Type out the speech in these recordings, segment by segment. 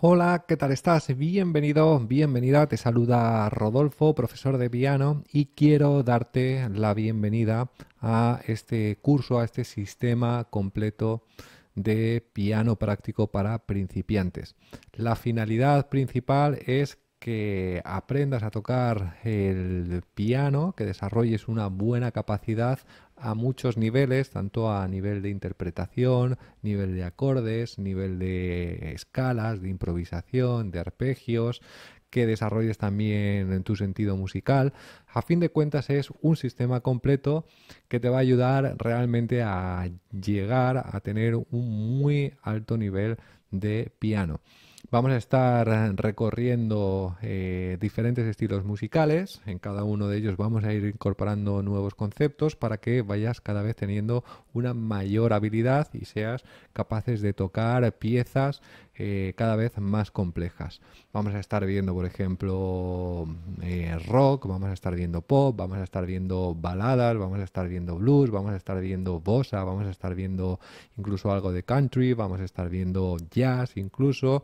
Hola, ¿qué tal estás? Bienvenido, bienvenida. Te saluda Rodolfo, profesor de piano, y quiero darte la bienvenida a este curso, a este sistema completo de piano práctico para principiantes. La finalidad principal es que aprendas a tocar el piano, que desarrolles una buena capacidad a muchos niveles, tanto a nivel de interpretación, nivel de acordes, nivel de escalas, de improvisación, de arpegios, que desarrolles también en tu sentido musical. A fin de cuentas es un sistema completo que te va a ayudar realmente a llegar a tener un muy alto nivel de piano. Vamos a estar eh, recorriendo eh, diferentes estilos musicales. En cada uno de ellos vamos a ir incorporando nuevos conceptos para que vayas cada vez teniendo una mayor habilidad y seas capaces de tocar piezas eh, cada vez más complejas. Vamos a estar viendo, por ejemplo, rock, vamos a estar viendo pop, vamos a estar viendo baladas, vamos a estar viendo blues, vamos a estar viendo bossa, vamos a estar viendo incluso algo de country, vamos a estar viendo jazz incluso.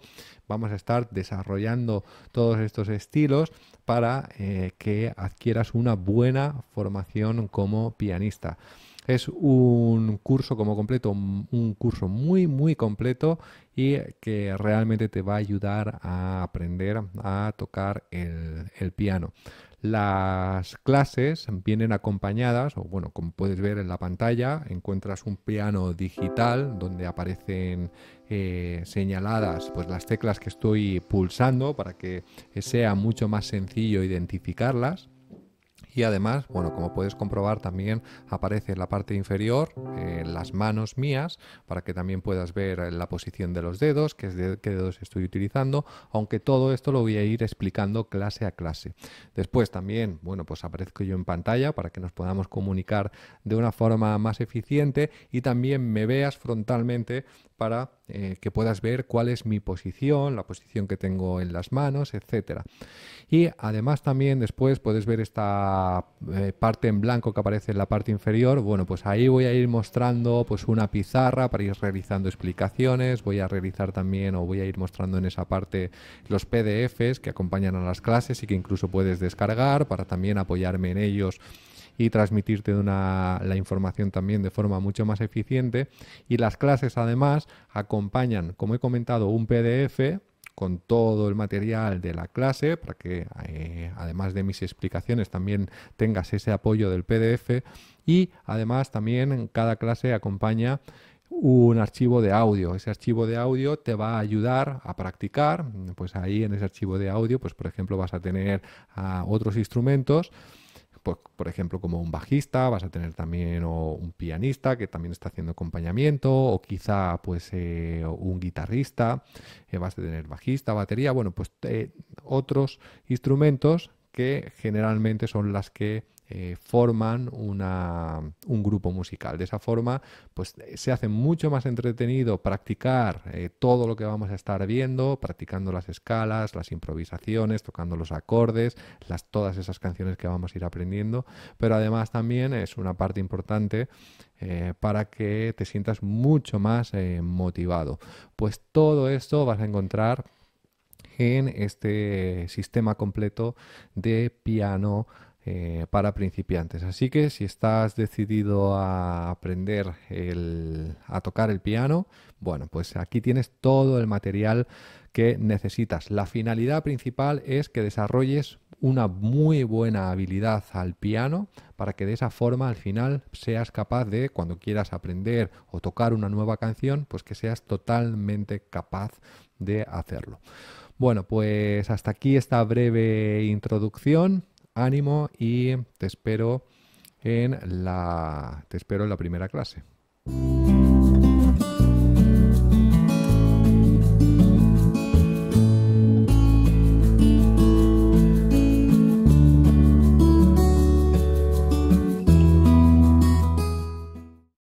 Vamos a estar desarrollando todos estos estilos para eh, que adquieras una buena formación como pianista. Es un curso como completo, un curso muy, muy completo y que realmente te va a ayudar a aprender a tocar el, piano. Las clases vienen acompañadas, o bueno, como puedes ver en la pantalla, encuentras un piano digital donde aparecen eh, señaladas pues, las teclas que estoy pulsando para que sea mucho más sencillo identificarlas y además, bueno, como puedes comprobar también aparece en la parte inferior las manos mías para que también puedas ver eh, la posición de los dedos, qué, qué dedos estoy utilizando, aunque todo esto lo voy a ir explicando clase a clase. Después también, bueno, pues aparezco yo en pantalla para que nos podamos comunicar de una forma más eficiente y también me veas frontalmente para eh, que puedas ver cuál es mi posición, la posición que tengo en las manos, etc. Y además también después puedes ver esta eh, parte en blanco que aparece en la parte inferior. Bueno, pues ahí voy a ir mostrando pues una pizarra para ir realizando explicaciones. Voy a realizar también o voy a ir mostrando en esa parte los PDFs que acompañan a las clases y que incluso puedes descargar para también apoyarme en ellos y transmitirte la información también de forma mucho más eficiente. Y las clases además acompañan, como he comentado, un PDF con todo el material de la clase para que eh, además de mis explicaciones también tengas ese apoyo del PDF y además también en cada clase acompaña un archivo de audio. Ese archivo de audio te va a ayudar a practicar, pues ahí en ese archivo de audio, pues por ejemplo vas a tener ah, otros instrumentos pues, por ejemplo, como un bajista, vas a tener también o un pianista que también está haciendo acompañamiento, o quizá pues eh, un guitarrista, eh, vas a tener bajista, batería, bueno, pues eh, otros instrumentos que generalmente son las que eh, forman un grupo musical. De esa forma, pues se hace mucho más entretenido practicar eh, todo lo que vamos a estar viendo, practicando las escalas, las improvisaciones, tocando los acordes, las, todas esas canciones que vamos a ir aprendiendo. Pero además también es una parte importante eh, para que te sientas mucho más motivado. Pues todo esto vas a encontrar en este sistema completo de piano eh, para principiantes. Así que si estás decidido a aprender a tocar el piano, bueno, pues aquí tienes todo el material que necesitas. La finalidad principal es que desarrolles una muy buena habilidad al piano para que de esa forma al final seas capaz de, cuando quieras aprender o tocar una nueva canción, pues que seas totalmente capaz de hacerlo. Bueno, pues hasta aquí esta breve introducción. Ánimo y te espero en la, te espero en la primera clase.